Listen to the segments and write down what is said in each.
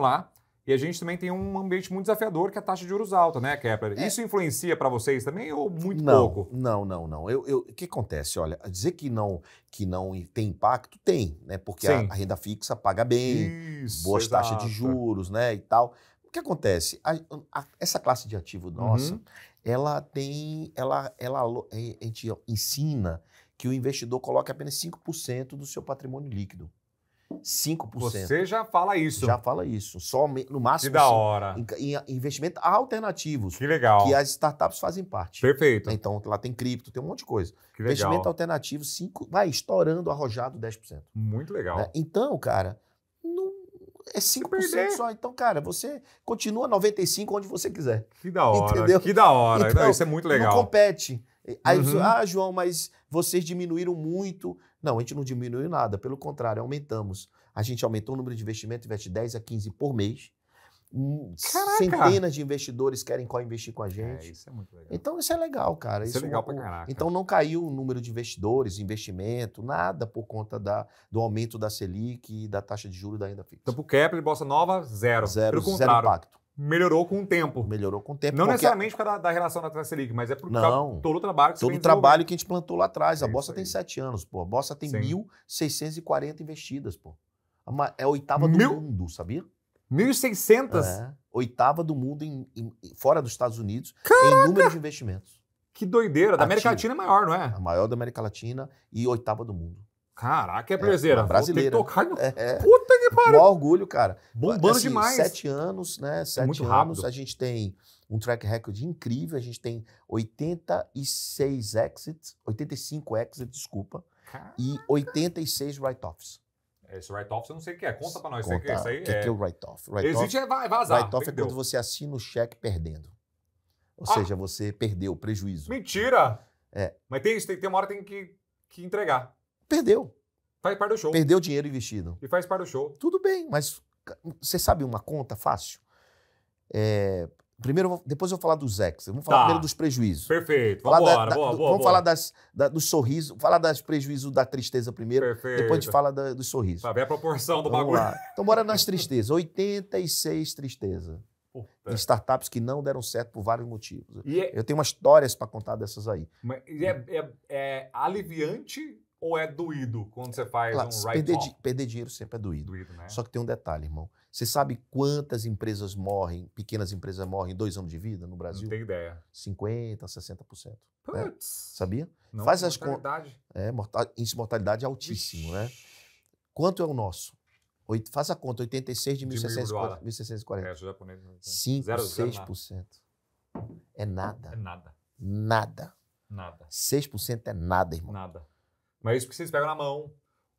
lá. E a gente também tem um ambiente muito desafiador que é a taxa de juros alta, né, Kepler? É. Isso influencia para vocês também ou muito não, pouco? Não, não, não. Eu, eu, o que acontece? Olha, dizer que não que não tem impacto, tem, né? Porque a, a, renda fixa paga bem, Isso, boas exato. taxas de juros, né, e tal. O que acontece? A, a, essa classe de ativo uhum. nossa, uhum. ela tem, ela, ela, a gente ensina que o investidor coloque apenas 5% do seu patrimônio líquido. 5%. Você já fala isso. Já fala isso. Só no máximo. Que da hora. Em, em investimento alternativos. Que legal. Que as startups fazem parte. Perfeito. Então, lá tem cripto, tem um monte de coisa. Que legal. Investimento alternativo, 5, vai estourando arrojado 10%. Muito legal. Né? Então, cara, não, é 5% só. Então, cara, você continua 95% onde você quiser. Que da hora. Entendeu? Que da hora. Então, não, isso é muito legal. Não compete. Aí, uhum. ah, João, mas vocês diminuíram muito não, a gente não diminuiu nada, pelo contrário, aumentamos. A gente aumentou o número de investimento, investe 10 a 15 por mês. Hum, caraca. Centenas de investidores querem co-investir com a é, gente. É, isso é muito legal. Então isso é legal, cara. Isso, é isso é legal pra caraca. Então não caiu o número de investidores, investimento, nada por conta da, do aumento da Selic e da taxa de juros da renda fixa. Então pro Kepler, Bolsa Nova, zero. Zero, pelo zero impacto melhorou com o tempo. Melhorou com o tempo. Não porque... necessariamente por causa da, da relação da Taxa Selic, mas é por causa todo o trabalho que Todo o trabalho que a gente plantou lá atrás. É a Bossa tem sete anos, pô. A Bossa tem 1.640 investidas, pô. É a oitava Mil... do mundo, sabia? 1.600? É. Oitava do mundo em, em, fora dos Estados Unidos Caraca! em número de investimentos. Que doideira. Da América Latina é maior, não é? A maior da América Latina e oitava do mundo. Caraca, é prezeira. É, brasileira. Vou tocar. É, Puta que pariu. Um orgulho, cara. Bombando assim, demais. Sete anos, né? É sete muito anos. Rápido. A gente tem um track record incrível. A gente tem 86 exits, 85 exits, desculpa. Caraca. E 86 write-offs. É, esse write-off eu não sei o que é. Conta pra nós. Conta, que é isso aí? O que é, que é o write-off? Write Existe é vazar. Write-off é quando você assina o cheque perdendo. Ou ah. seja, você perdeu o prejuízo. Mentira! É. Mas tem isso, tem, tem uma hora que tem que, que entregar. Perdeu. Faz para o show. Perdeu dinheiro investido. E faz para o show. Tudo bem, mas você sabe uma conta fácil? É, primeiro, depois eu vou falar dos ex. Vamos falar tá. primeiro dos prejuízos. Perfeito. Vamos embora, boa, boa, Vamos boa. falar das, da, do sorriso, falar dos prejuízos da tristeza primeiro. Perfeito. Depois a gente fala da, do sorriso. Pra tá, ver a proporção do vamos bagulho. Lá. Então, bora nas tristezas. 86 tristezas. Em startups que não deram certo por vários motivos. É, eu tenho umas histórias para contar dessas aí. É, é, é aliviante ou é doído quando você faz claro, um write-off? Perder, perder, dinheiro sempre é doído. doído né? Só que tem um detalhe, irmão. Você sabe quantas empresas morrem, pequenas empresas morrem em dois anos de vida no Brasil? Não tenho ideia. 50%, 60%. Né? Putz! Né? Sabia? Não, Faz as contas. É, índice de mortalidade é altíssimo, Ixi. né? Quanto é o nosso? Oito, faça a conta, 86 de, 1640. É, japonês. Né? Então. 5, zero, 6%. É nada. É nada. Nada. Nada. 6% é nada, irmão. Nada. Mas é isso que vocês pegam na mão,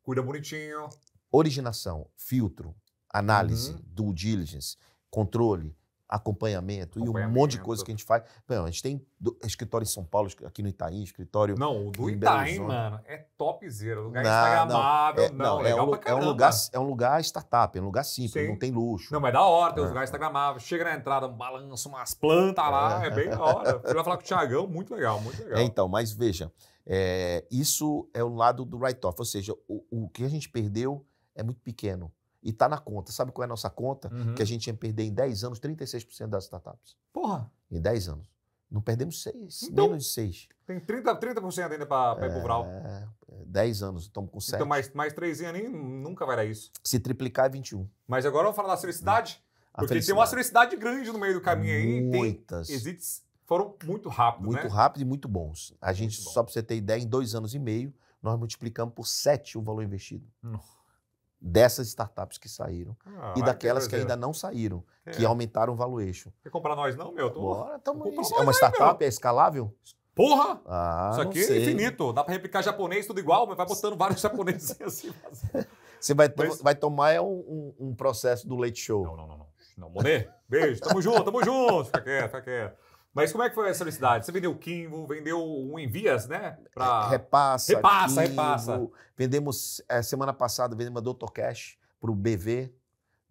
cuida bonitinho. Originação, filtro, análise, uhum. due diligence, controle, acompanhamento, acompanhamento, e um monte de coisa que a gente faz. a gente tem escritório em São Paulo, aqui no Itaim, escritório. Não, o do Itaim, mano, é topzera. Lugar é não, instagramável. É, não, é, não, é, legal um, é um, lugar É um lugar startup, é um lugar simples, Sim. não tem luxo. Não, mas da hora, tem é. uns lugares instagramáveis. Chega na entrada, balança umas plantas lá, é, é bem da hora. eu lá falar com o Thiagão, muito legal, muito é, legal. então, mas veja, isso é o lado do write-off, ou seja, o, o que a gente perdeu é muito pequeno e tá na conta. Sabe qual é a nossa conta? Uhum. Que a gente ia perder em 10 anos 36% das startups. Porra! Em 10 anos. Não perdemos 6, então, menos de 6. Tem 30%, 30 ainda para é, ir para Brau. É, 10 anos, estamos com 7. Então, mais, mais 3 anos nunca vai dar isso. Se triplicar é 21. Mas agora vamos falar da felicidade. Hum. A porque felicidade. tem uma felicidade grande no meio do caminho aí. Muitas. Tem, existe, foram muito rápidos, Muito né? rápido e muito bons. A gente, bom. só para você ter ideia, em dois anos e meio, nós multiplicamos por 7 o valor investido. Nossa dessas startups que saíram ah, e daquelas que ainda não saíram, é. que aumentaram o valuation. Quer comprar nós não, meu? Tô... Bora, tamo aí. É uma startup, aí, é escalável? Porra! Ah, isso aqui é sei. é infinito. Dá para replicar japonês, tudo igual, mas vai botando vários japoneses assim. Mas... Você vai, to mas... vai tomar é um, um, um, processo do leite show. Não, não, não. Não, não Monet, beijo. Tamo junto, tamo junto. Fica quieto, fica quieto. Mas como é que foi essa felicidade? Você vendeu o Kimvo, vendeu um Envias, né? Pra... Repassa. Repassa, repassa. Vendemos, é, semana passada, vendemos a Doutor Cash para o BV,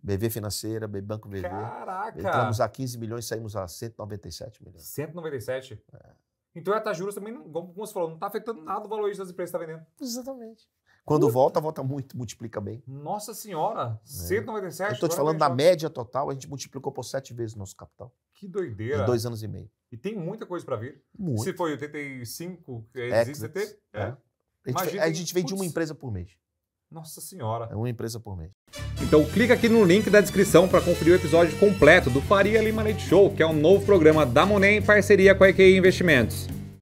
BV Financeira, Banco BV. Caraca! Entramos a 15 milhões, saímos a 197 milhões. 197? É. Então a taxa juros também, como você falou, não está afetando nada o valor das empresas que está vendendo. Exatamente. Quando hum. volta, volta muito, multiplica bem. Nossa Senhora, é. 197. Eu Estou te falando da média total, a gente multiplicou por sete vezes o nosso capital. Que doideira. Em dois anos e meio. E tem muita coisa para vir. Muito. Se foi 85, é, é, existe É. é. A gente, a gente vende putz. uma empresa por mês. Nossa Senhora. É uma empresa por mês. Então clica aqui no link da descrição para conferir o episódio completo do Faria Lima Leite Show, que é um novo programa da Monet em parceria com a EQI Investimentos.